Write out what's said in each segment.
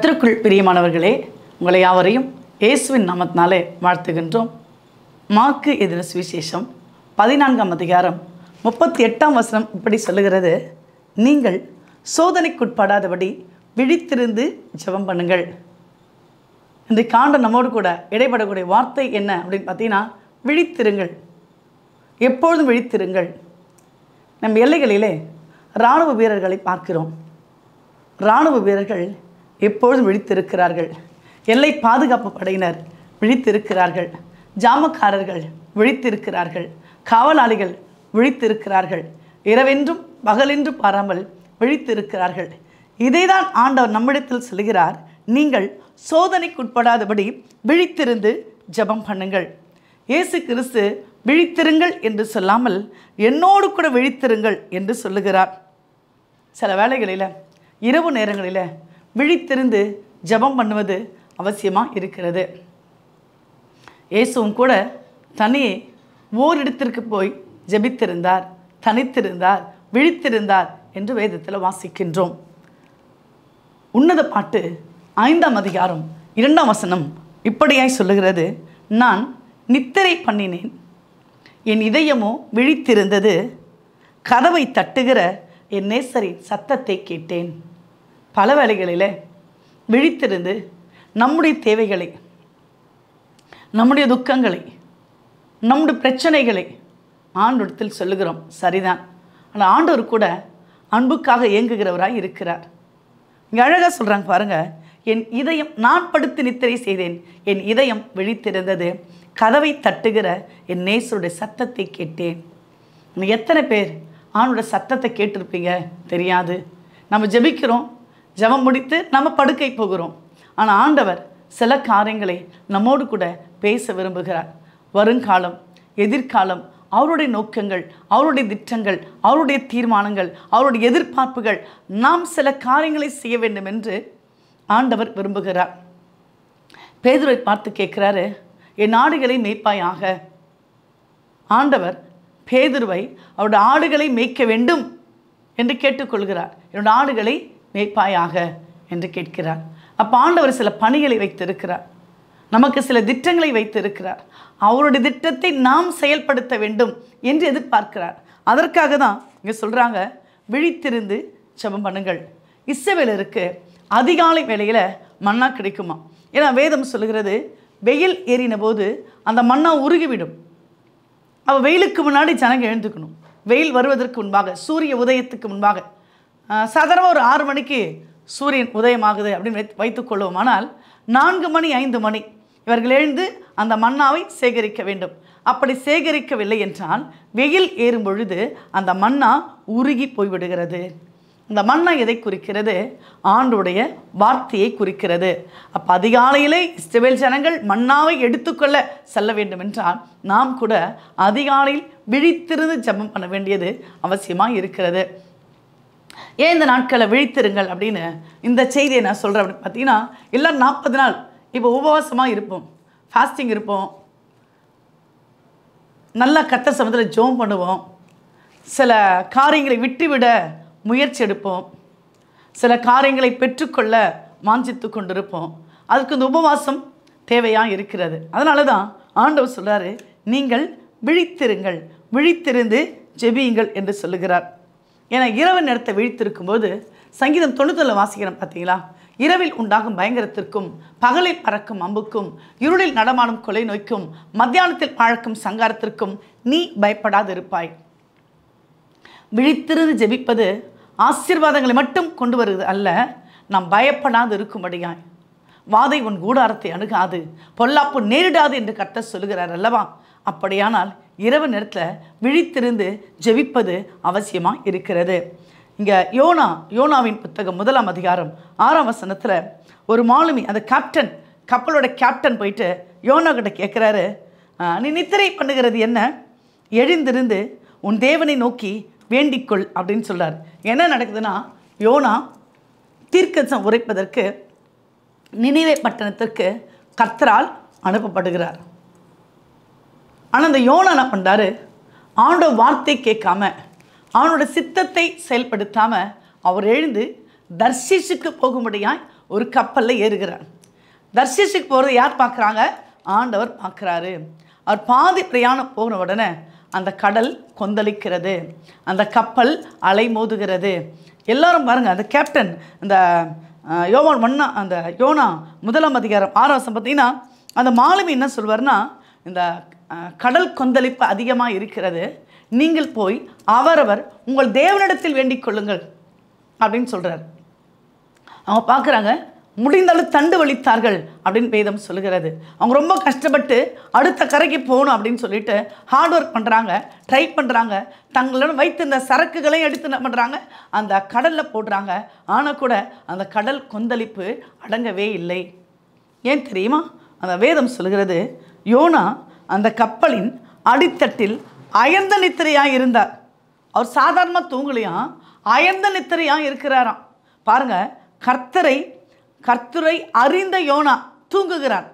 கத்திற்குள் பிரியமானவர்களே உங்களை யாவரையும் இயேசுவின் நாமத்தினாலே வாழ்த்துகின்றோம் மாக்கு எதிர சுவிசேஷம் பதினான்காம் அதிகாரம் முப்பத்தி எட்டாம் வசனம் இப்படி சொல்லுகிறது நீங்கள் சோதனைக்குட்படாதபடி விழித்திருந்து ஜபம் பண்ணுங்கள் இந்த காண்ட நம்மோடு கூட இடைப்படக்கூடிய வார்த்தை என்ன அப்படின்னு பார்த்தீங்கன்னா விழித்திருங்கள் எப்பொழுதும் விழித்திருங்கள் நம் எல்லைகளிலே இராணுவ வீரர்களை பார்க்கிறோம் இராணுவ வீரர்கள் எப்பொழுதும் விழித்திருக்கிறார்கள் எல்லை பாதுகாப்பு படையினர் விழித்திருக்கிறார்கள் ஜாமக்காரர்கள் விழித்திருக்கிறார்கள் காவலாளிகள் விழித்திருக்கிறார்கள் இரவென்றும் பகலென்றும் பாராமல் விழித்திருக்கிறார்கள் இதைதான் ஆண்டவர் நம்மிடத்தில் சொல்கிறார் நீங்கள் சோதனைக்குட்படாதபடி விழித்திருந்து ஜபம் பண்ணுங்கள் இயேசு கிறிஸ்து விழித்திருங்கள் என்று சொல்லாமல் என்னோடு கூட விழித்திருங்கள் என்று சொல்லுகிறார் சில வேளைகளில் இரவு நேரங்களில் விழித்திருந்து ஜபம் பண்ணுவது அவசியமாக இருக்கிறது இயேசுவும் கூட தனியே ஓரிடத்திற்கு போய் ஜபித்திருந்தார் தனித்திருந்தார் விழித்திருந்தார் என்று வேதத்தில் வாசிக்கின்றோம் உன்னத பாட்டு ஐந்தாம் அதிகாரம் இரண்டாம் வசனம் இப்படியாய் சொல்லுகிறது நான் நித்திரை பண்ணினேன் என் இதயமோ விழித்திருந்தது கதவை தட்டுகிற என் நேசரின் சத்தத்தை கேட்டேன் பல வேலைகளில் விழித்திருந்து நம்முடைய தேவைகளை நம்முடைய துக்கங்களை நம்முடைய பிரச்சனைகளை ஆண்டோடத்தில் சொல்லுகிறோம் சரிதான் ஆனால் ஆண்டவர் கூட அன்புக்காக இயங்குகிறவராக இருக்கிறார் இங்கே அழகாக சொல்கிறாங்க பாருங்கள் என் இதயம் நான் படுத்து நித்திரை செய்தேன் என் இதயம் விழித்திருந்தது கதவை தட்டுகிற என் நேசருடைய சத்தத்தை கேட்டேன் எத்தனை பேர் ஆணோட சத்தத்தை கேட்டிருப்பீங்க தெரியாது நம்ம ஜெபிக்கிறோம் ஜபம் முடித்து நம்ம படுக்கை போகிறோம் ஆனால் ஆண்டவர் சில காரியங்களை நம்மோடு கூட பேச விரும்புகிறார் வருங்காலம் எதிர்காலம் அவருடைய நோக்கங்கள் அவருடைய திட்டங்கள் அவருடைய தீர்மானங்கள் அவருடைய எதிர்பார்ப்புகள் நாம் சில காரியங்களை செய்ய வேண்டும் என்று ஆண்டவர் விரும்புகிறார் பேதுரை பார்த்து கேட்குறாரு என் ஆடுகளை மேய்ப்பாயாக ஆண்டவர் பேதுருவை அவருடைய ஆடுகளை மேய்க்க வேண்டும் என்று கேட்டுக்கொள்கிறார் என்னோட ஆடுகளை மேய்ப்பாயாக என்று கேட்கிறார் அப்போ ஆண்டவர் சில பணிகளை வைத்திருக்கிறார் நமக்கு சில திட்டங்களை வைத்திருக்கிறார் அவருடைய திட்டத்தை நாம் செயல்படுத்த வேண்டும் என்று எதிர்பார்க்கிறார் அதற்காக தான் இங்கே சொல்கிறாங்க விழித்திருந்து செபம் பண்ணுங்கள் இசவேலருக்கு அதிகாலை வேலையில் மண்ணாக கிடைக்குமா ஏன்னா வேதம் சொல்லுகிறது வெயில் ஏறின போது அந்த மண்ணா உருகிவிடும் அவள் வெயிலுக்கு முன்னாடி ஜனங்க எழுந்துக்கணும் வெயில் வருவதற்கு முன்பாக சூரிய உதயத்துக்கு முன்பாக சாதாரணமாக ஒரு ஆறு மணிக்கு சூரியன் உதயமாகுது அப்படின்னு வைத்துக்கொள்வோம் ஆனால் நான்கு மணி ஐந்து மணி இவர்கள் எழுந்து அந்த மன்னாவை சேகரிக்க வேண்டும் அப்படி சேகரிக்கவில்லை என்றால் வெயில் ஏறும் பொழுது அந்த மன்னா உருகி போய்விடுகிறது இந்த மண்ணா எதை குறிக்கிறது ஆண்டுடைய வார்த்தையை குறிக்கிறது அப்போ அதிகாலையிலே இஸ்ரேல் ஜனங்கள் மன்னாவை எடுத்துக்கொள்ள செல்ல வேண்டும் என்றால் நாம் கூட அதிகாலையில் விழித்திருந்து ஜபம் பண்ண வேண்டியது அவசியமாக இருக்கிறது ஏன் இந்த நாட்களை விழித்திருங்கள் அப்படின்னு இந்த செய்தியை நான் சொல்கிறேன் அப்படின்னு பார்த்தீங்கன்னா எல்லாம் நாற்பது நாள் இப்போ உபவாசமாக இருப்போம் ஃபாஸ்டிங் இருப்போம் நல்லா கத்த சமத்தில் ஜோம் பண்ணுவோம் சில காரியங்களை விட்டுவிட முயற்சி எடுப்போம் சில காரியங்களை பெற்றுக்கொள்ள வாஞ்சித்து கொண்டிருப்போம் அதுக்கு இந்த உபவாசம் தேவையாக இருக்கிறது அதனால தான் ஆண்டவர் சொல்கிறாரு நீங்கள் விழித்திருங்கள் விழித்திருந்து ஜெபியுங்கள் என்று சொல்லுகிறார் ஏன்னா இரவு நேரத்தை போது சங்கீதம் தொண்ணூத்தில் வாசிக்கிறோம் பார்த்தீங்களா இரவில் உண்டாகும் பயங்கரத்திற்கும் பகலில் பறக்கும் அம்புக்கும் இருளில் நடமாடும் கொலை நோய்க்கும் மத்தியானத்தில் பழக்கும் சங்காரத்திற்கும் நீ பயப்படாது இருப்பாய் விழித்திருந்து ஜெபிப்பது ஆசீர்வாதங்களை மட்டும் கொண்டு வருவது அல்ல நாம் பயப்படாது இருக்கும்படியாய் வாதை உன் கூடாரத்தை அணுகாது பொல்லாப்பு நேரிடாது என்று கர்த்தர் சொல்கிறார் அல்லவா அப்படியானால் இரவு நேரத்தில் விழித்திருந்து ஜெபிப்பது அவசியமாக இருக்கிறது இங்கே யோனா யோனாவின் புத்தகம் முதலாம் அதிகாரம் ஆறாம் வசனத்தில் ஒரு மாலுமி அந்த கேப்டன் கப்பலோட கேப்டன் போயிட்டு யோனா கிட்ட கேட்குறாரு நீ நித்திரை பண்ணுகிறது என்ன எழுந்திருந்து உன் தேவனை நோக்கி வேண்டிக்கொள் அப்படின்னு சொல்கிறார் என்ன நடக்குதுன்னா யோனா தீர்க்கசம் உரைப்பதற்கு நினைவை பட்டணத்திற்கு கர்த்தரால் அனுப்பப்படுகிறார் ஆனால் அந்த யோனா என்ன பண்ணுறாரு அவனோட வார்த்தை கேட்காம அவனோட சித்தத்தை செயல்படுத்தாமல் அவர் எழுந்து தர்சிஷுக்கு போகும்படியாய் ஒரு கப்பலில் ஏறுகிறார் தர்சிஷுக்கு போகிறத யார் பார்க்குறாங்க ஆண்டவர் பார்க்குறாரு அவர் பாதி பிரயாணம் போன உடனே அந்த கடல் கொந்தளிக்கிறது அந்த கப்பல் அலை மோதுகிறது எல்லாரும் பாருங்கள் அந்த கேப்டன் அந்த யோவான் மன்னா அந்த யோனா முதலாம் அதிகாரம் ஆறாம் பார்த்தீங்கன்னா அந்த மாலுமி என்ன சொல்வார்னா இந்த கடல் கொந்தளிப்பு அதிகமாக இருக்கிறது நீங்கள் போய் அவரவர் உங்கள் தேவனிடத்தில் வேண்டிக் கொள்ளுங்கள் அப்படின்னு சொல்கிறார் அவங்க பார்க்குறாங்க முடிந்தாலும் தண்டு வலித்தார்கள் அப்படின்னு வேதம் சொல்லுகிறது அவங்க ரொம்ப கஷ்டப்பட்டு அடுத்த கரைக்கு போகணும் அப்படின்னு சொல்லிட்டு ஹார்ட் ஒர்க் பண்ணுறாங்க ட்ரை பண்ணுறாங்க தங்களிடம் வைத்திருந்த சரக்குகளையும் எடுத்து என்ன பண்ணுறாங்க அந்த கடலில் போடுறாங்க ஆனால் கூட அந்த கடல் கொந்தளிப்பு அடங்கவே இல்லை ஏன் தெரியுமா அந்த வேதம் சொல்கிறது யோனா அந்த கப்பலின் அடித்தட்டில் அயர்ந்த நித்திரையாக இருந்தார் அவர் சாதாரணமாக தூங்கலையாம் அயர்ந்த நித்திரையாக இருக்கிறாராம் பாருங்கள் கர்த்தரை கர்த்தரை அறிந்த யோனா தூங்குகிறார்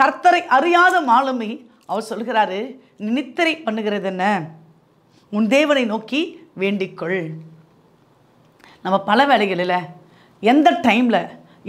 கர்த்தரை அறியாத மாலுமி அவர் சொல்கிறாரு நித்திரை பண்ணுகிறது என்ன உன் தேவனை நோக்கி வேண்டிக்கொள் நம்ம பல வேலைகளில் எந்த டைமில்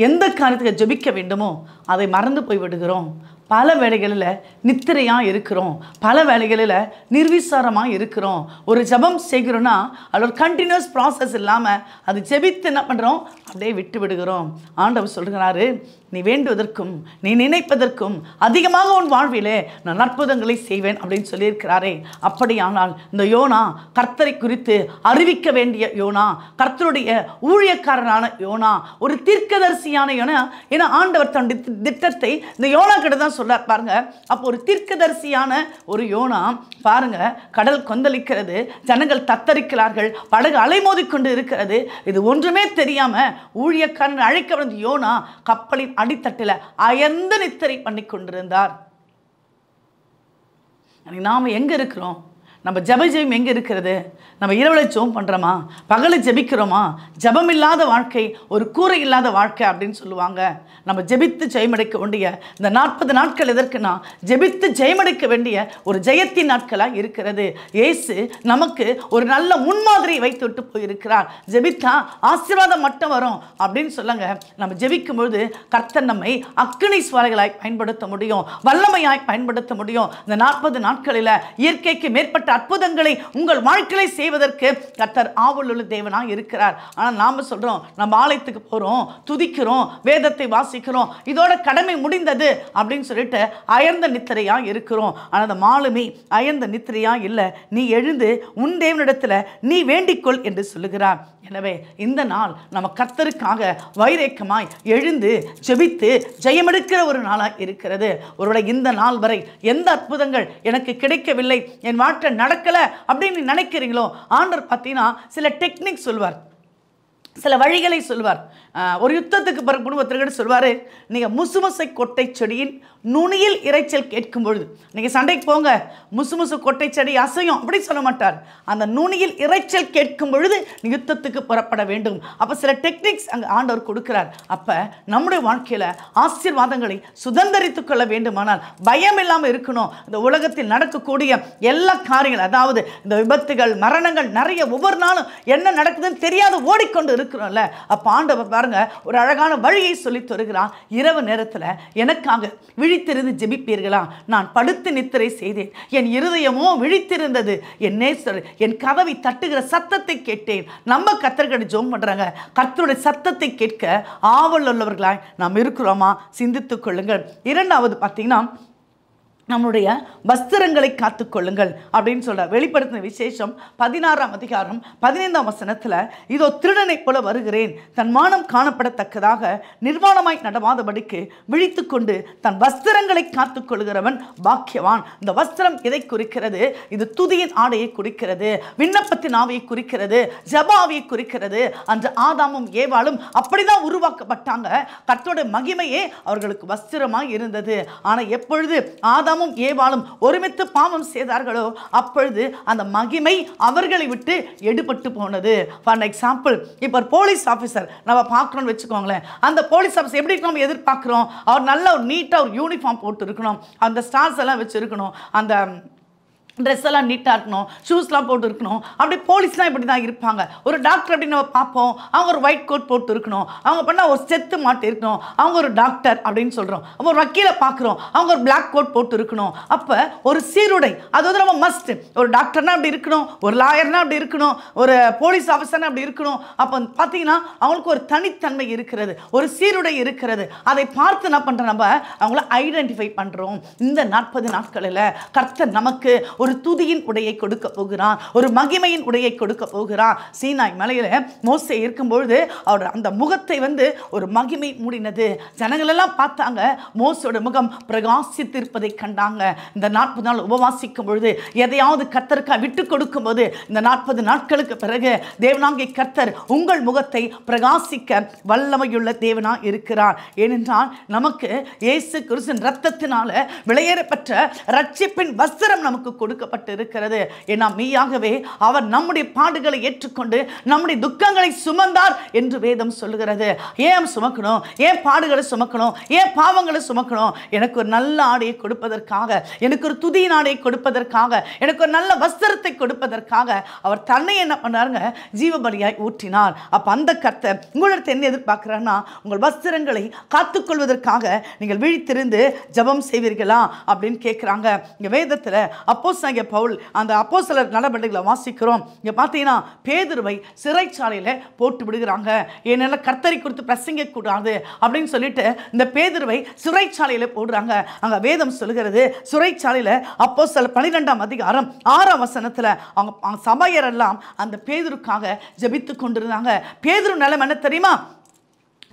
எந்த காரியத்துக்கு ஜபிக்க வேண்டுமோ அதை மறந்து போய்விடுகிறோம் பல வேலைகளில் நித்திரையாக இருக்கிறோம் பல வேலைகளில் நிர்விசாரமாக இருக்கிறோம் ஒரு ஜபம் செய்கிறோன்னா அதில் ஒரு கண்டினியூஸ் ப்ராசஸ் இல்லாமல் அது ஜெபித்து என்ன பண்ணுறோம் அப்படியே விட்டு விடுகிறோம் ஆண்டவர் சொல்கிறாரு நீ வேண்டுவதற்கும் நீ நினைப்பதற்கும் அதிகமாக உன் வாழ்விலே நான் அற்புதங்களை செய்வேன் அப்படின்னு சொல்லியிருக்கிறாரே அப்படியானால் இந்த யோனா கர்த்தரை குறித்து அறிவிக்க வேண்டிய யோனா கர்த்தருடைய ஊழியக்காரனான யோனா ஒரு தீர்க்கதரிசியான யோனா ஏன்னா ஆண்டவர் தன்னுடைய திட்டத்தை இந்த யோனா கிட்ட தான் சொல்லார் பாருங்க அப்போ ஒரு தீர்க்கதரிசியான ஒரு யோனா பாருங்க கடல் கொந்தளிக்கிறது ஜனங்கள் தத்தரிக்கிறார்கள் படகு அலைமோதி கொண்டு இருக்கிறது இது ஒன்றுமே தெரியாம ஊழியக்காரன் அழைக்க வந்த யோனா கப்பலின் அடித்தட்டில் அயர்ந்து நித்திரை பண்ணி கொண்டிருந்தார் நாம் எங்கே இருக்கிறோம் நம்ம ஜப ஜெயம் எங்கே இருக்கிறது நம்ம இரவலை ஜோம் பண்ணுறோமா பகலை ஜெபிக்கிறோமா ஜபம் இல்லாத வாழ்க்கை ஒரு கூரை இல்லாத வாழ்க்கை அப்படின்னு சொல்லுவாங்க நம்ம ஜெபித்து ஜெயமடைக்க வேண்டிய இந்த நாற்பது நாட்கள் எதற்குன்னா ஜெபித்து ஜெயமடைக்க வேண்டிய ஒரு ஜெயத்தின் நாட்களாக இருக்கிறது ஏசு நமக்கு ஒரு நல்ல முன்மாதிரியை வைத்து விட்டு போயிருக்கிறார் ஜெபித்தா ஆசீர்வாதம் மட்டும் வரும் அப்படின்னு சொல்லுங்க நம்ம ஜெபிக்கும் கர்த்தன் நம்மை அக்கினி சுவாரிகளாய் பயன்படுத்த முடியும் வல்லமையாய் பயன்படுத்த முடியும் இந்த நாற்பது நாட்களில் இயற்கைக்கு மேற்பட்ட அற்புதங்களை உங்கள் வாழ்க்கையை செய்வதற்கு கத்தர் உள்ள தேவனாக இருக்கிறார் ஆனால் நாம் சொல்கிறோம் நம்ம ஆலயத்துக்கு போகிறோம் துதிக்கிறோம் வேதத்தை வாசிக்கிறோம் இதோட கடமை முடிந்தது அப்படின்னு சொல்லிட்டு அயர்ந்த நித்திரையாக இருக்கிறோம் ஆனால் அந்த மாலுமி அயர்ந்த நித்திரையாக இல்லை நீ எழுந்து உன் தேவனிடத்தில் நீ வேண்டிக்கொள் என்று சொல்லுகிறார் எனவே இந்த நாள் நம்ம கர்த்தருக்காக வைரேக்கமாய் எழுந்து ஜெபித்து ஜெயமெடுக்கிற ஒரு நாளாக இருக்கிறது ஒருவேளை இந்த நாள் வரை எந்த அற்புதங்கள் எனக்கு கிடைக்கவில்லை என் வாழ்க்கை நடக்கலை அப்படின்னு நினைக்கிறீங்களோ ஆண்டர் பார்த்தீங்கன்னா சில டெக்னிக் சொல்வார் சில வழிகளை சொல்வார் ஒரு யுத்தத்துக்கு பிறகு குடும்பத்திற்கு சொல்வார் நீங்கள் முசுமுசை கொட்டை செடியின் நுனியில் இறைச்சல் கேட்கும் பொழுது நீங்கள் சண்டைக்கு போங்க முசுமுசு கொட்டை செடி அசையும் அப்படி சொல்ல மாட்டார் அந்த நுனியில் இறைச்சல் கேட்கும் பொழுது நீ யுத்தத்துக்கு புறப்பட வேண்டும் அப்போ சில டெக்னிக்ஸ் அங்கே ஆண்டவர் கொடுக்கிறார் அப்போ நம்முடைய வாழ்க்கையில் ஆசீர்வாதங்களை சுதந்திரித்து கொள்ள வேண்டுமானால் பயம் இல்லாமல் இருக்கணும் இந்த உலகத்தில் நடக்கக்கூடிய எல்லா காரியங்கள் அதாவது இந்த விபத்துகள் மரணங்கள் நிறைய ஒவ்வொரு நாளும் என்ன நடக்குதுன்னு தெரியாத ஓடிக்கொண்டு இருக்கிறோம்ல அப்போ ஆண்டவர் பாருங்க ஒரு அழகான வழியை சொல்லி தருகிறான் இரவு நேரத்தில் எனக்காக விழித்திருந்து ஜெபிப்பீர்களா நான் படுத்து நித்திரை செய்தேன் என் இருதயமோ விழித்திருந்தது என் நேசர் என் கதவை தட்டுகிற சத்தத்தை கேட்டேன் நம்ம கத்தர்கிட்ட ஜோம் பண்ணுறாங்க கத்தருடைய சத்தத்தை கேட்க ஆவல் உள்ளவர்களாய் நாம் இருக்கிறோமா சிந்தித்து கொள்ளுங்கள் இரண்டாவது பார்த்தீங்கன்னா நம்மளுடைய வஸ்திரங்களை காத்துக்கொள்ளுங்கள் அப்படின்னு சொல்கிற வெளிப்படுத்தின விசேஷம் பதினாறாம் அதிகாரம் பதினைந்தாம் வசனத்தில் இதோ திருடனைப் போல வருகிறேன் தன் மானம் காணப்படத்தக்கதாக நிர்வாணமாய் நடமாதபடிக்கு விழித்து கொண்டு தன் வஸ்திரங்களை கொள்கிறவன் பாக்கியவான் இந்த வஸ்திரம் எதை குறிக்கிறது இது துதியின் ஆடையை குறிக்கிறது விண்ணப்பத்தின் ஆவையை குறிக்கிறது ஜபாவியை குறிக்கிறது அன்று ஆதாமும் ஏவாளும் அப்படிதான் உருவாக்கப்பட்டாங்க கத்தோட மகிமையே அவர்களுக்கு வஸ்திரமாக இருந்தது ஆனால் எப்பொழுது ஆதாம் ஆதாமும் ஏவாளும் ஒருமித்து பாவம் செய்தார்களோ அப்பொழுது அந்த மகிமை அவர்களை விட்டு எடுபட்டு போனது ஃபார் எக்ஸாம்பிள் இப்போ போலீஸ் ஆஃபீஸர் நம்ம பார்க்குறோம்னு வச்சுக்கோங்களேன் அந்த போலீஸ் ஆஃபீஸர் எப்படி நம்ம எதிர்பார்க்குறோம் அவர் நல்ல ஒரு நீட்டாக ஒரு யூனிஃபார்ம் போட்டு இருக்கணும் அந்த ஸ்டார்ஸ் எல்லாம் வச்சுருக்கணும் அந்த ட்ரெஸ் எல்லாம் நீட்டாக இருக்கணும் ஷூஸ்லாம் போட்டு இருக்கணும் அப்படி போலீஸ்லாம் இப்படி தான் இருப்பாங்க ஒரு டாக்டர் அப்படின்னு நம்ம பார்ப்போம் அவங்க ஒரு ஒயிட் கோட் போட்டு இருக்கணும் அவங்க பண்ணால் ஒரு செத்து மாட்டு இருக்கணும் அவங்க ஒரு டாக்டர் அப்படின்னு சொல்கிறோம் அப்போ ஒரு வக்கீலை பார்க்குறோம் அவங்க ஒரு பிளாக் கோட் போட்டு இருக்கணும் அப்போ ஒரு சீருடை அது வந்து நம்ம மஸ்ட் ஒரு டாக்டர்னா அப்படி இருக்கணும் ஒரு லாயர்னா அப்படி இருக்கணும் ஒரு போலீஸ் ஆஃபீஸர்னா அப்படி இருக்கணும் அப்போ பார்த்தீங்கன்னா அவங்களுக்கு ஒரு தனித்தன்மை இருக்கிறது ஒரு சீருடை இருக்கிறது அதை பார்த்து என்ன பண்ணுற நம்ம அவங்கள ஐடென்டிஃபை பண்ணுறோம் இந்த நாற்பது நாட்களில் கர்த்தர் நமக்கு ஒரு துதியின் உடையை கொடுக்க போகிறான் ஒரு மகிமையின் உடையை கொடுக்க போகிறான் சீனாய் மலையில் மோசை இருக்கும்பொழுது அவர் அந்த முகத்தை வந்து ஒரு மகிமை மூடினது ஜனங்களெல்லாம் பார்த்தாங்க மோசோட முகம் பிரகாசித்திருப்பதை கண்டாங்க இந்த நாற்பது நாள் உபவாசிக்கும் பொழுது எதையாவது கத்தருக்கா விட்டு கொடுக்கும் போது இந்த நாற்பது நாட்களுக்கு பிறகு தேவனாங்கி கர்த்தர் உங்கள் முகத்தை பிரகாசிக்க வல்லமையுள்ள தேவனா இருக்கிறார் ஏனென்றால் நமக்கு இயேசு குருசின் ரத்தத்தினால விளையேறப்பட்ட ரட்சிப்பின் வஸ்திரம் நமக்கு கொடு கொடுக்கப்பட்டிருக்கிறது இருக்கிறது ஏன்னா மெய்யாகவே அவர் நம்முடைய பாடுகளை ஏற்றுக்கொண்டு நம்முடைய துக்கங்களை சுமந்தார் என்று வேதம் சொல்லுகிறது ஏன் சுமக்கணும் ஏன் பாடுகளை சுமக்கணும் ஏன் பாவங்களை சுமக்கணும் எனக்கு ஒரு நல்ல ஆடையை கொடுப்பதற்காக எனக்கு ஒரு துதி நாடையை கொடுப்பதற்காக எனக்கு ஒரு நல்ல வஸ்திரத்தை கொடுப்பதற்காக அவர் தன்னை என்ன பண்ணாருங்க ஜீவபலியாய் ஊற்றினார் அப்ப அந்த கத்தை உங்களிடத்து என்ன எதிர்பார்க்கிறேன்னா உங்கள் வஸ்திரங்களை காத்துக்கொள்வதற்காக நீங்கள் விழித்திருந்து ஜபம் செய்வீர்களா அப்படின்னு கேட்குறாங்க இங்கே வேதத்தில் அப்போ அப்போஸ்தாங்க பவுல் அந்த அப்போ சிலர் நடவடிக்கைகளை வாசிக்கிறோம் இங்கே பார்த்தீங்கன்னா பேதுருவை சிறைச்சாலையில் போட்டு விடுகிறாங்க ஏன்னா கர்த்தரை கொடுத்து கூடாது அப்படின்னு சொல்லிட்டு இந்த பேதுருவை சிறைச்சாலையில் போடுறாங்க அங்கே வேதம் சொல்லுகிறது சிறைச்சாலையில் அப்போ சில பன்னிரெண்டாம் அதிகாரம் ஆறாம் வசனத்தில் அவங்க சபையரெல்லாம் அந்த பேதருக்காக ஜபித்து கொண்டிருந்தாங்க பேதரு நிலம் என்ன தெரியுமா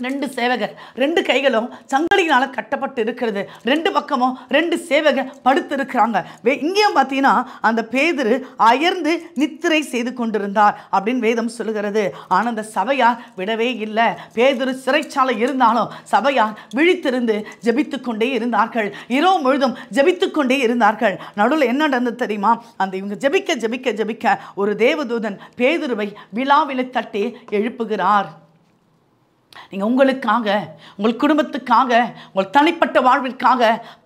ரெண்டு சேவகர் ரெண்டு கைகளும் சங்கலியினால் கட்டப்பட்டு இருக்கிறது ரெண்டு பக்கமும் ரெண்டு சேவகர் படுத்து இருக்கிறாங்க இங்கேயும் பார்த்தீங்கன்னா அந்த பேதரு அயர்ந்து நித்திரை செய்து கொண்டிருந்தார் அப்படின்னு வேதம் சொல்லுகிறது ஆனால் அந்த சபையார் விடவே இல்லை பேதரு சிறைச்சாலை இருந்தாலும் சபையார் விழித்திருந்து ஜபித்து கொண்டே இருந்தார்கள் இரவு முழுதும் ஜபித்து கொண்டே இருந்தார்கள் நடுவில் என்ன நடந்தது தெரியுமா அந்த இவங்க ஜபிக்க ஜபிக்க ஜபிக்க ஒரு தேவதூதன் பேதுருவை விழாவிலை தட்டி எழுப்புகிறார் நீங்கள் உங்களுக்காக உங்கள் குடும்பத்துக்காக உங்கள் தனிப்பட்ட வாழ்விற்காக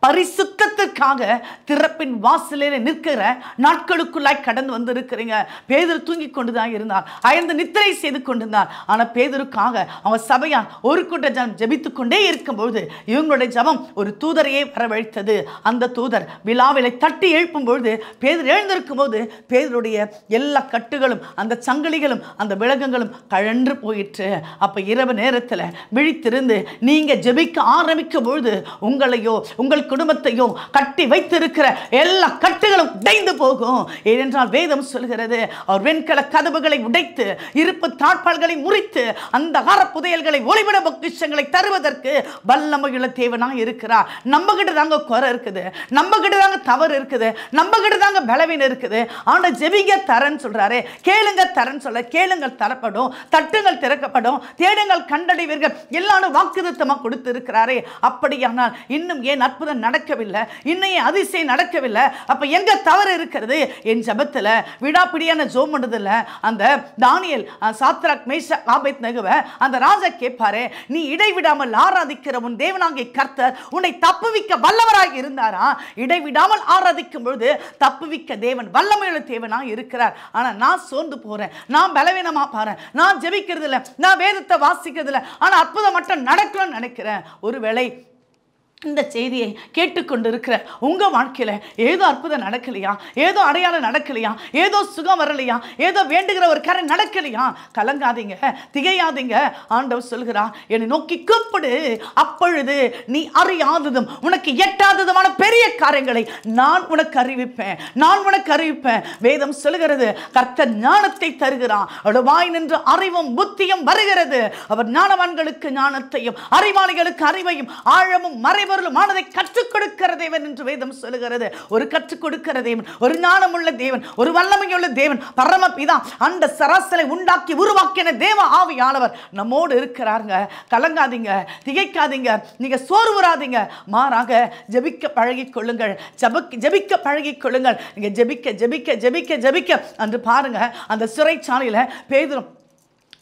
பரிசுத்தத்திற்காக திறப்பின் வாசலில் நிற்கிற நாட்களுக்குள்ளாய் கடந்து வந்திருக்கிறீங்க பேதர் தூங்கி கொண்டு தான் இருந்தார் அயர்ந்து நித்திரை செய்து கொண்டிருந்தார் ஆனால் பேதருக்காக அவன் சபையால் ஒரு கூட்ட ஜனம் ஜபித்து கொண்டே இருக்கும்போது இவங்களுடைய ஜபம் ஒரு தூதரையே வரவழைத்தது அந்த தூதர் விழாவிலை தட்டி எழுப்பும் பொழுது பேதர் எழுந்திருக்கும் போது பேதருடைய எல்லா கட்டுகளும் அந்த சங்கிலிகளும் அந்த விலகங்களும் கழன்று போயிற்று அப்போ இரவு நேரத்தில் நேரத்தில் விழித்திருந்து நீங்கள் ஜெபிக்க ஆரம்பிக்கும் பொழுது உங்களையோ உங்கள் குடும்பத்தையோ கட்டி வைத்திருக்கிற எல்லா கட்டுகளும் உடைந்து போகும் ஏனென்றால் வேதம் சொல்கிறது அவர் வெண்கல கதவுகளை உடைத்து இருப்பு தாழ்பால்களை முறித்து அந்த கார புதையல்களை ஒளிவிட பொக்கிஷங்களை தருவதற்கு வல்லமையுள்ள தேவனாக இருக்கிறார் நம்மகிட்ட தாங்க குறை இருக்குது நம்மகிட்ட தாங்க தவறு இருக்குது நம்மகிட்ட தாங்க பலவீனம் இருக்குது ஆனால் ஜெபிங்க தரன்னு சொல்கிறாரு கேளுங்க தரன்னு சொல்ல கேளுங்கள் தரப்படும் தட்டுங்கள் திறக்கப்படும் தேடுங்கள் கண்டடி செய்வீர்கள் எல்லாரும் வாக்குதத்தமாக கொடுத்திருக்கிறாரே அப்படியானால் இன்னும் ஏன் அற்புதம் நடக்கவில்லை இன்னையே அதிசயம் நடக்கவில்லை அப்போ எங்க தவறு இருக்கிறது என் ஜபத்தில் விடாப்பிடியான ஜோம் பண்ணதில் அந்த தானியல் சாத்ராக் மேஷ ஆபைத் நகுவ அந்த ராஜா கேட்பாரு நீ இடைவிடாமல் ஆராதிக்கிற உன் தேவனாகிய கர்த்தர் உன்னை தப்புவிக்க வல்லவராக இருந்தாரா இடைவிடாமல் ஆராதிக்கும் பொழுது தப்புவிக்க தேவன் வல்லமையுள்ள தேவனாக இருக்கிறார் ஆனால் நான் சோர்ந்து போகிறேன் நான் பலவீனமாக பாரு நான் ஜெபிக்கிறது இல்லை நான் வேதத்தை வாசிக்கிறதுல ஆனால் அற்புதம் மட்டும் நடக்கணும்னு நினைக்கிறேன் ஒருவேளை இந்த செய்தியை கேட்டுக்கொண்டு இருக்கிற உங்கள் வாழ்க்கையில் ஏதோ அற்புதம் நடக்கலையா ஏதோ அடையாளம் நடக்கலையா ஏதோ சுகம் வரலையா ஏதோ வேண்டுகிற ஒரு கரை நடக்கலையா கலங்காதீங்க திகையாதீங்க ஆண்டவர் சொல்கிறா என்னை நோக்கி கூப்பிடு அப்பொழுது நீ அறியாததும் உனக்கு எட்டாததுமான பெரிய காரியங்களை நான் உனக்கு அறிவிப்பேன் நான் உனக்கு அறிவிப்பேன் வேதம் சொல்கிறது கர்த்த ஞானத்தை தருகிறான் வாய் நின்று அறிவும் புத்தியும் வருகிறது அவர் ஞானவான்களுக்கு ஞானத்தையும் அறிவாளிகளுக்கு அறிவையும் ஆழமும் மறைவு அனைவருமானதை கற்றுக் கொடுக்கிற தேவன் என்று வேதம் சொல்லுகிறது ஒரு கற்றுக் கொடுக்கிற தேவன் ஒரு ஞானமுள்ள தேவன் ஒரு வல்லமையுள்ள தேவன் பரமபிதா அந்த சராசலை உண்டாக்கி உருவாக்கின தேவ ஆவியானவர் நம்மோடு இருக்கிறாருங்க கலங்காதீங்க திகைக்காதீங்க நீங்க சோர்வுறாதீங்க மாறாக ஜபிக்க பழகி கொள்ளுங்கள் ஜபிக்க ஜபிக்க பழகி கொள்ளுங்கள் நீங்க ஜபிக்க ஜபிக்க ஜபிக்க ஜபிக்க அன்று பாருங்க அந்த சிறைச்சாலையில் பேதரும்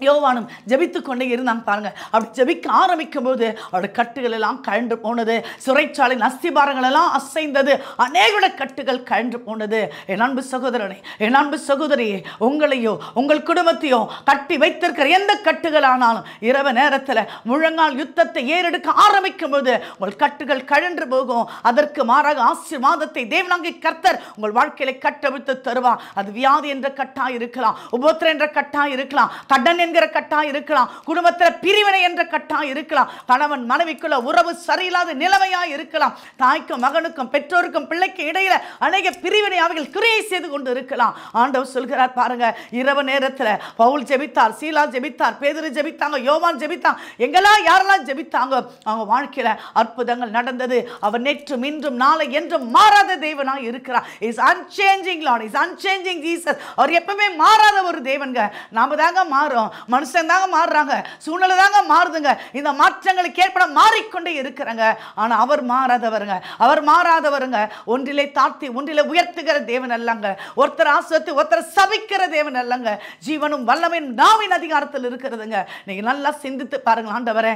யோவானும் ஜபித்து கொண்டே இருந்தான் பாருங்க அப்படி ஜபிக்க ஆரம்பிக்கும் போது அவரோட கட்டுகள் எல்லாம் கழன்று போனது சிறைச்சாலையின் அஸ்திபாரங்கள் எல்லாம் அசைந்தது அநேகோட கட்டுகள் கழன்று போனது என் அன்பு சகோதரனை என் அன்பு சகோதரியே உங்களையோ உங்கள் குடும்பத்தையோ கட்டி வைத்திருக்கிற எந்த கட்டுகள் ஆனாலும் இரவு நேரத்தில் முழங்கால் யுத்தத்தை ஏறெடுக்க ஆரம்பிக்கும் போது உங்கள் கட்டுகள் கழன்று போகும் அதற்கு மாறாக ஆசிர்வாதத்தை தேவனாங்கி கர்த்தர் உங்கள் வாழ்க்கையில கட்டவிழ்த்து தருவான் அது வியாதி என்ற கட்டாய் இருக்கலாம் உபோத்திர என்ற கட்டாய் இருக்கலாம் கடன் வேறுங்கிற கட்டாயம் இருக்கலாம் குடும்பத்தில் பிரிவினை என்ற கட்டாயம் இருக்கலாம் கணவன் மனைவிக்குள்ள உறவு சரியில்லாத நிலைமையாக இருக்கலாம் தாய்க்கும் மகனுக்கும் பெற்றோருக்கும் பிள்ளைக்கும் இடையில அநேக பிரிவினை அவைகள் கிரியை செய்து கொண்டு இருக்கலாம் ஆண்டவர் சொல்கிறார் பாருங்க இரவு நேரத்தில் பவுல் ஜெபித்தார் சீலா ஜெபித்தார் பேதிரு ஜெபித்தாங்க யோவான் ஜெபித்தான் எங்கெல்லாம் யாரெல்லாம் ஜெபித்தாங்க அவங்க வாழ்க்கையில் அற்புதங்கள் நடந்தது அவர் நேற்று இன்றும் நாளை என்றும் மாறாத தேவனாக இருக்கிறார் இஸ் அன்சேஞ்சிங் லான் இஸ் அன்சேஞ்சிங் ஜீசஸ் அவர் எப்பவுமே மாறாத ஒரு தேவன்க நாம தாங்க மாறும் மனுஷன் தாங்க மாறுறாங்க சூழ்நிலை தாங்க மாறுதுங்க இந்த மாற்றங்களுக்கு ஏற்பட மாறிக்கொண்டே இருக்கிறாங்க ஆனால் அவர் மாறாதவருங்க அவர் மாறாதவருங்க ஒன்றிலே தாழ்த்தி ஒன்றிலே உயர்த்துகிற தேவன் அல்லங்க ஒருத்தர் ஆசிரியத்தை ஒருத்தர் சபிக்கிற தேவன் அல்லங்க ஜீவனும் வல்லமையும் நாவின் அதிகாரத்தில் இருக்கிறதுங்க நீங்கள் நல்லா சிந்தித்து பாருங்கள் ஆண்டவரே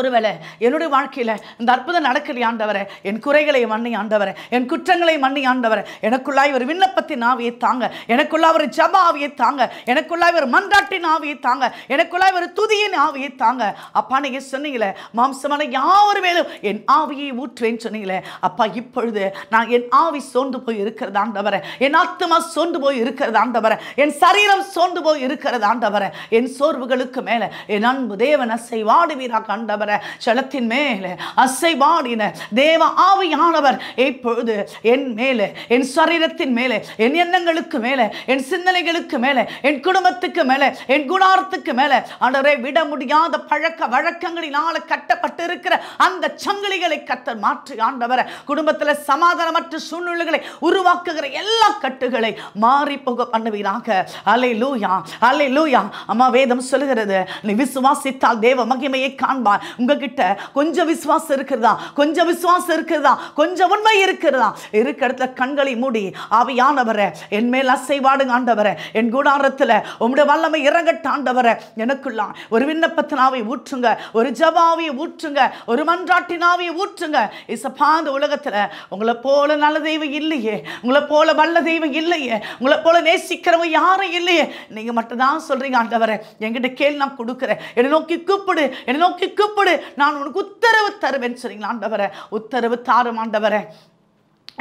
ஒருவேளை என்னுடைய வாழ்க்கையில் இந்த அற்புதம் நடக்கலை என் குறைகளை மண்ணி ஆண்டவரை என் குற்றங்களை மண்ணி ஆண்டவரை எனக்குள்ளாய் ஒரு விண்ணப்பத்தின் ஆவியை தாங்க எனக்குள்ளாய் ஒரு ஜப ஆவியை தாங்க எனக்குள்ளாய் ஒரு மன்றாட்டின் ஆவியை தாங்க எனக்குள்ளாய் ஒரு துதியின் ஆவியை தாங்க அப்பா நீங்கள் சொன்னீங்களே மாம்சமான யாரு மேலும் என் ஆவியை ஊற்றுவேன்னு சொன்னீங்களே அப்பா இப்பொழுது நான் என் ஆவி சோர்ந்து போய் இருக்கிறது ஆண்டவரை என் ஆத்மா சோர்ந்து போய் இருக்கிறது ஆண்டவரை என் சரீரம் சோர்ந்து போய் இருக்கிறது ஆண்டவரை என் சோர்வுகளுக்கு மேலே என் அன்பு அசை வாடுவீராக ஆண்டவரை ஆண்டவரை செலத்தின் மேலே அசைவாடின தேவ ஆவியானவர் இப்பொழுது என் மேலே என் சரீரத்தின் மேலே என் எண்ணங்களுக்கு மேலே என் சிந்தனைகளுக்கு மேலே என் குடும்பத்துக்கு மேலே என் குணார்த்துக்கு மேலே ஆண்டவரை விட முடியாத பழக்க வழக்கங்களினால கட்டப்பட்டு இருக்கிற அந்த சங்கிலிகளை கத்தர் மாற்றி ஆண்டவரை குடும்பத்தில் சமாதானமற்ற சூழ்நிலைகளை உருவாக்குகிற எல்லா கட்டுகளை மாறி போக பண்ணுவீராக அலை லூயா அலை லூயா அம்மா வேதம் சொல்லுகிறது நீ விசுவாசித்தால் தேவ மகிமையை காண்பார் உங்ககிட்ட கொஞ்சம் விசுவாசம் இருக்கிறதா கொஞ்சம் விசுவாசம் இருக்கிறதா கொஞ்சம் உண்மை இருக்கிறதா இருக்க இடத்துல கண்களை மூடி ஆவியானவரை என் மேல் அசைவாடுங்க ஆண்டவரை என் கூடாரத்தில் உங்களுடைய வல்லமை இறங்கட்ட ஆண்டவரை எனக்குள்ளா ஒரு விண்ணப்பத்தினாவை ஊற்றுங்க ஒரு ஜபாவை ஊற்றுங்க ஒரு மன்றாட்டினாவை ஊற்றுங்க இசப்பா இந்த உலகத்தில் உங்களை போல நல்ல தெய்வம் இல்லையே உங்களை போல வல்ல தெய்வம் இல்லையே உங்களை போல நேசிக்கிறவங்க யாரும் இல்லையே நீங்கள் மட்டும்தான் சொல்கிறீங்க ஆண்டவரை என்கிட்ட கேள்வி நான் கொடுக்குறேன் என்னை நோக்கி கூப்பிடு என்னை நோக்கி கூப்பிடு கூப்பிடு நான் உனக்கு உத்தரவு தருவேன் சரிங்களா ஆண்டவரை உத்தரவு தாரும் ஆண்டவரை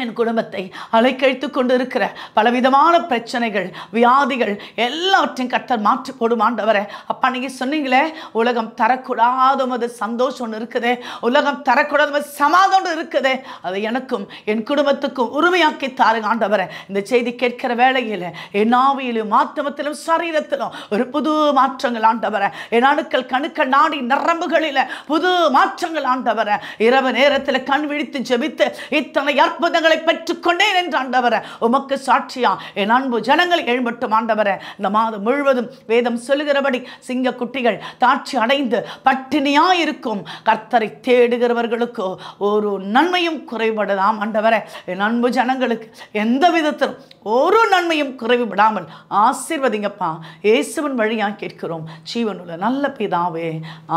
என் குடும்பத்தை அலைக்கழித்து கொண்டு இருக்கிற பலவிதமான பிரச்சனைகள் வியாதிகள் எல்லாவற்றையும் கத்தர் மாற்றி போடுமாண்டவரை ஆண்டவரை அப்பா நீங்கள் சொன்னீங்களே உலகம் தரக்கூடாத ஒரு சந்தோஷம் ஒன்று இருக்குது உலகம் தரக்கூடாத ஒரு சமாதம் இருக்குது அது எனக்கும் என் குடும்பத்துக்கும் உரிமையாக்கி தாருங்க ஆண்டவரை இந்த செய்தி கேட்கிற வேளையில் என் ஆவியிலும் ஆத்தமத்திலும் சரீரத்திலும் ஒரு புது மாற்றங்கள் ஆண்டவரை என் அணுக்கள் கணுக்கள் நாடி நரம்புகளில் புது மாற்றங்கள் ஆண்டவரை இரவு நேரத்தில் கண் விழித்து ஜெபித்து இத்தனை அற்புதங்கள் ஆவியானவர்களை பெற்றுக்கொண்டேன் என்று ஆண்டவர உமக்கு சாட்சியா என் அன்பு ஜனங்கள் எழும்பட்டும் ஆண்டவர இந்த மாதம் முழுவதும் வேதம் சொல்லுகிறபடி சிங்க குட்டிகள் தாட்சி அடைந்து பட்டினியா இருக்கும் கர்த்தரை தேடுகிறவர்களுக்கு ஒரு நன்மையும் குறைபடலாம் ஆண்டவர என் அன்பு ஜனங்களுக்கு எந்த விதத்திலும் ஒரு நன்மையும் குறைவிடாமல் ஆசிர்வதிங்கப்பா இயேசுவன் வழியாக கேட்கிறோம் ஜீவனுள்ள நல்ல பிதாவே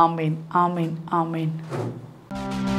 ஆமேன் ஆமேன் ஆமேன்